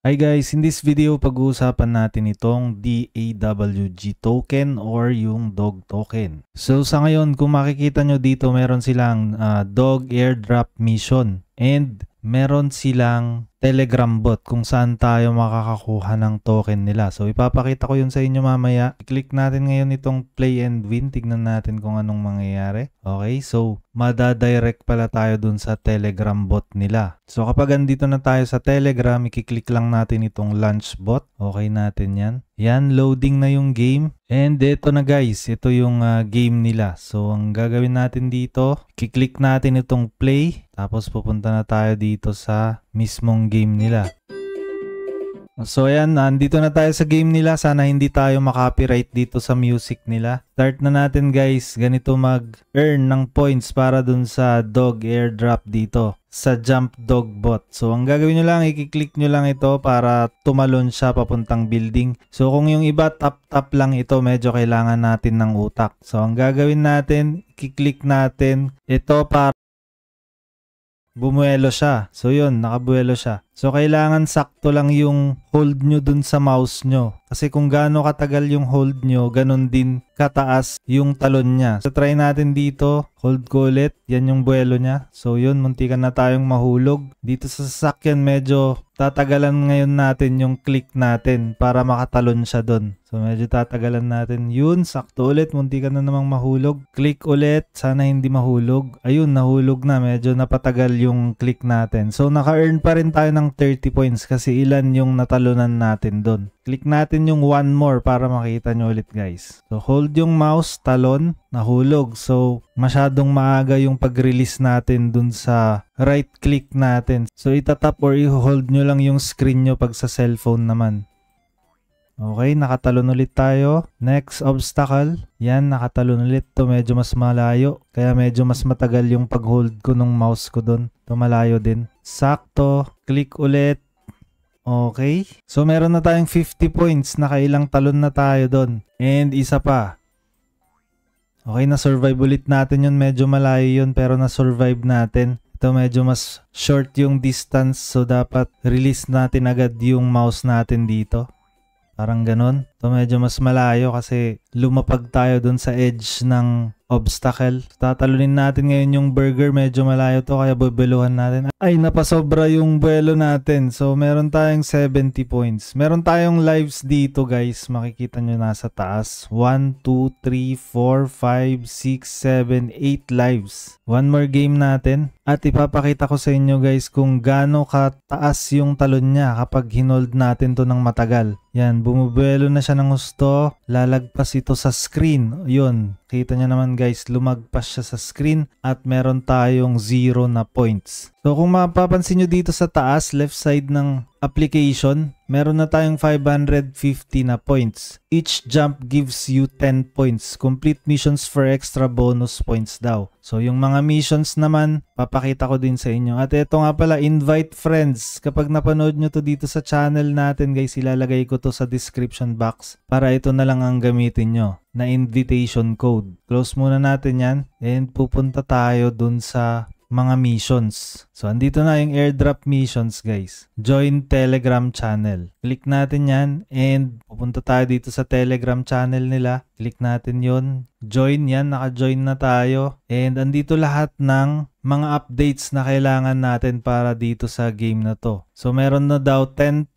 Hi guys, in this video pag-uusapan natin itong DAWG token or yung DOG token. So sa ngayon kung makikita nyo dito meron silang uh, DOG airdrop mission and meron silang Telegram bot kung saan tayo makakakuha ng token nila. So ipapakita ko yun sa inyo mamaya. I-click natin ngayon itong play and win. Tignan natin kung anong mangyayari. Okay, so madadirect pala tayo dun sa Telegram bot nila. So kapag andito na tayo sa Telegram, i-click lang natin itong launch bot. Okay natin yan. Yan, loading na yung game. And ito na guys, ito yung uh, game nila. So ang gagawin natin dito, kiklik natin itong play. Tapos pupunta na tayo dito sa mismong game nila. So ayan, andito na tayo sa game nila. Sana hindi tayo makopyright dito sa music nila. Start na natin guys, ganito mag-earn ng points para dun sa dog airdrop dito sa jump dog bot. So ang gagawin nyo lang, i-click nyo lang ito para tumalon siya papuntang building. So kung yung iba tap tap lang ito, medyo kailangan natin ng utak. So ang gagawin natin, i-click natin ito para bumuelo siya. So yun, nakabuelo siya. So kailangan sakto lang yung hold nyo dun sa mouse nyo. Kasi kung gaano katagal yung hold nyo, ganun din kataas yung talon niya. So try natin dito, hold ko ulit, yan yung buwelo niya. So yun, muntikan na tayong mahulog. Dito sa sasakyan medyo tatagalan ngayon natin yung click natin para makatalon siya doon. So medyo tatagalan natin. Yun, sakto ulit, muntikan na namang mahulog. Click ulit, sana hindi mahulog. Ayun, nahulog na, medyo napatagal yung click natin. So naka-earn pa rin tayo ng 30 points kasi ilan yung natalonan natin doon. Click natin yung one more para makita nyo ulit guys. So hold yung mouse, talon, nahulog. So masyadong maaga yung pag-release natin dun sa right click natin. So itatap or i-hold nyo lang yung screen nyo pag sa cellphone naman. Okay, nakatalon ulit tayo. Next obstacle. Yan, nakatalon ulit. To medyo mas malayo. Kaya medyo mas matagal yung pag-hold ko ng mouse ko doon. To malayo din. Sakto. Click ulit. Okay? So meron na tayong 50 points, nakailang talon na tayo doon. And isa pa. Okay, na-survive ulit natin yun. Medyo malayo yun pero na-survive natin. Ito medyo mas short yung distance so dapat release natin agad yung mouse natin dito. Parang ganun. So medyo mas malayo kasi lumapag tayo dun sa edge ng obstacle. Tatalunin natin ngayon yung burger. Medyo malayo to kaya bubeluhan natin. Ay, napasobra yung buwelo natin. So meron tayong 70 points. Meron tayong lives dito guys. Makikita nyo nasa taas. 1, 2, 3, 4, 5, 6, 7, 8 lives. One more game natin. At ipapakita ko sa inyo guys kung gaano kataas yung talon niya kapag hinold natin to ng matagal. Yan, bumubuelo na siya siya ng gusto, lalagpas ito sa screen. Yun, kita niya naman guys, lumagpas siya sa screen at meron tayong 0 na points. So kung mapapansin nyo dito sa taas, left side ng application, meron na tayong 550 na points. Each jump gives you 10 points. Complete missions for extra bonus points daw. So yung mga missions naman, papakita ko din sa inyo. At ito nga pala, invite friends. Kapag napanood nyo to dito sa channel natin guys, ilalagay ko to sa description box para ito na lang ang gamitin nyo na invitation code. Close muna natin yan and pupunta tayo dun sa mga missions. So, andito na yung airdrop missions, guys. Join Telegram channel. Click natin yan and pupunta tayo dito sa Telegram channel nila. Click natin yon Join yan, naka-join na tayo. And andito lahat ng mga updates na kailangan natin para dito sa game na to. So meron na daw 10,000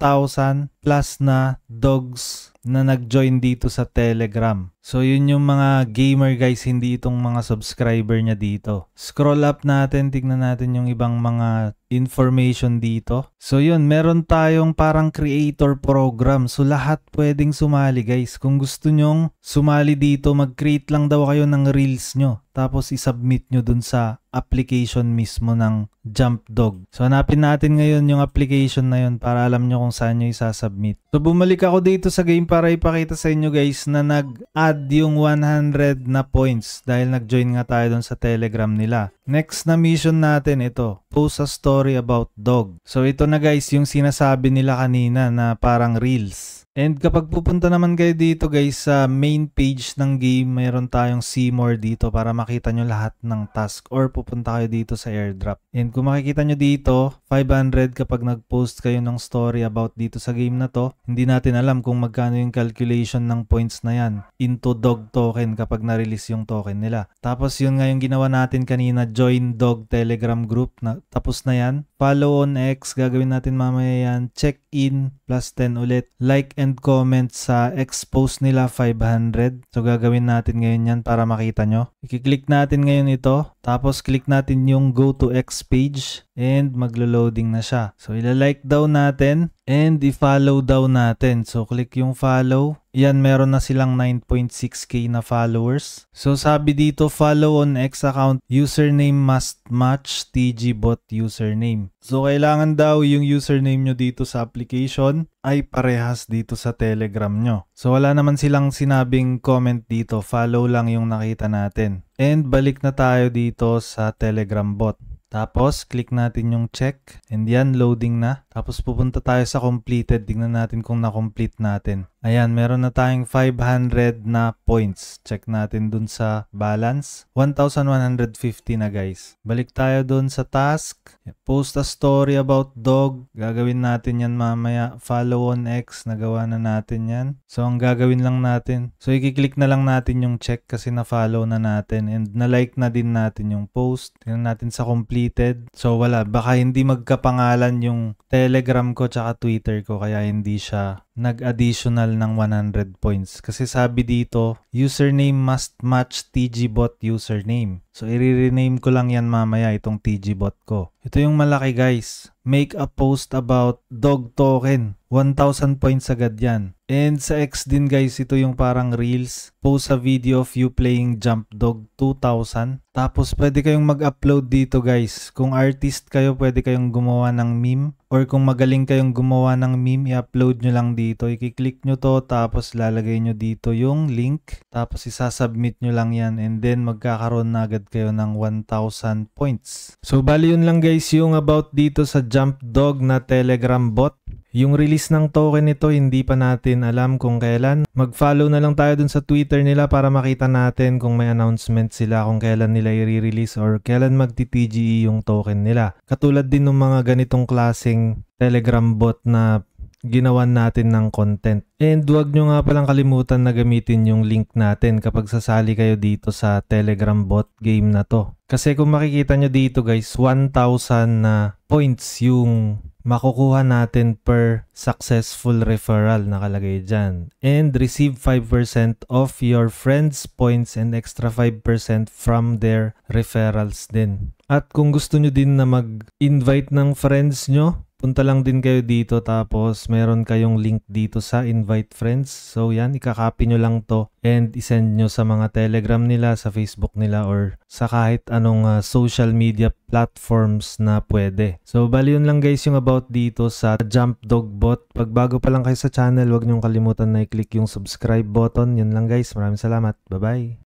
plus na dogs na nag-join dito sa Telegram. So yun yung mga gamer guys, hindi itong mga subscriber niya dito. Scroll up natin, tignan natin yung ibang mga information dito. So yun, meron tayong parang creator program. So lahat pwedeng sumali guys. Kung gusto nyong sumali dito, mag-create lang daw kayo ng reels nyo tapos i-submit nyo dun sa application mismo ng Jump Dog. So hanapin natin ngayon yung application na yun para alam nyo kung saan nyo isasubmit. So bumalik ako dito sa game para ipakita sa inyo guys na nag-add yung 100 na points dahil nag-join nga tayo dun sa telegram nila. Next na mission natin ito, post a story about dog. So ito na guys yung sinasabi nila kanina na parang reels. And kapag pupunta naman kayo dito guys sa main page ng game, mayroon tayong see more dito para makita nyo lahat ng task or pupunta kayo dito sa airdrop. And kung makikita nyo dito, 500 kapag nag-post kayo ng story about dito sa game na to, hindi natin alam kung magkano yung calculation ng points na yan into dog token kapag na-release yung token nila. Tapos yun nga yung ginawa natin kanina, join dog telegram group. Na, tapos na yan. Follow on X, gagawin natin mamaya yan. Check in, plus 10 ulit. Like and comment sa X post nila 500. So gagawin natin ngayon yan para makita nyo. i click natin ngayon ito. Tapos click natin yung go to X page and maglo-loading na siya. So ila-like daw natin and i-follow daw natin. So click yung follow. Yan, meron na silang 9.6k na followers. So sabi dito, follow on X account, username must match TGBot username. So kailangan daw yung username nyo dito sa application ay parehas dito sa Telegram nyo. So wala naman silang sinabing comment dito, follow lang yung nakita natin. And balik na tayo dito sa Telegram bot. Tapos, click natin yung check. And yan, loading na. Tapos, pupunta tayo sa completed. Tingnan natin kung na-complete natin. Ayan, meron na tayong 500 na points. Check natin dun sa balance. 1,150 na guys. Balik tayo dun sa task. Post a story about dog. Gagawin natin yan mamaya. Follow on X. Nagawa na natin yan. So, ang gagawin lang natin. So, ikiklik na lang natin yung check kasi na-follow na natin. And na-like na din natin yung post. Tingnan natin sa completed. So, wala. Baka hindi magkapangalan yung Telegram ko tsaka Twitter ko. Kaya hindi siya nag-additional ng 100 points. Kasi sabi dito, username must match tgbot username. So, i-rename ko lang yan mamaya itong tgbot ko. Ito yung malaki guys make a post about dog token. 1,000 points agad yan. And sa X din guys, ito yung parang reels. Post a video of you playing Jump Dog 2000. Tapos pwede kayong mag-upload dito guys. Kung artist kayo, pwede kayong gumawa ng meme. Or kung magaling kayong gumawa ng meme, i-upload nyo lang dito. I-click nyo to, tapos lalagay nyo dito yung link. Tapos isasubmit nyo lang yan. And then magkakaroon na agad kayo ng 1,000 points. So bali yun lang guys yung about dito sa Jump Dog na Telegram bot. Yung release ng token nito, hindi pa natin alam kung kailan. Mag-follow na lang tayo dun sa Twitter nila para makita natin kung may announcement sila kung kailan nila i-release or kailan magti-TGE yung token nila. Katulad din ng mga ganitong klaseng Telegram bot na ginawan natin ng content. And huwag nyo nga palang kalimutan na gamitin yung link natin kapag sasali kayo dito sa Telegram bot game na to. Kasi kung makikita nyo dito guys, 1,000 na points yung makukuha natin per successful referral na kalagay dyan. And receive 5% of your friends points and extra 5% from their referrals din. At kung gusto nyo din na mag-invite ng friends nyo, Punta lang din kayo dito tapos meron kayong link dito sa invite friends. So yan, ikakopy nyo lang to and isend nyo sa mga telegram nila, sa Facebook nila or sa kahit anong uh, social media platforms na pwede. So bali yun lang guys yung about dito sa Jump Dog Bot. Pag bago pa lang kayo sa channel, huwag nyong kalimutan na i-click yung subscribe button. Yun lang guys, maraming salamat. Bye bye!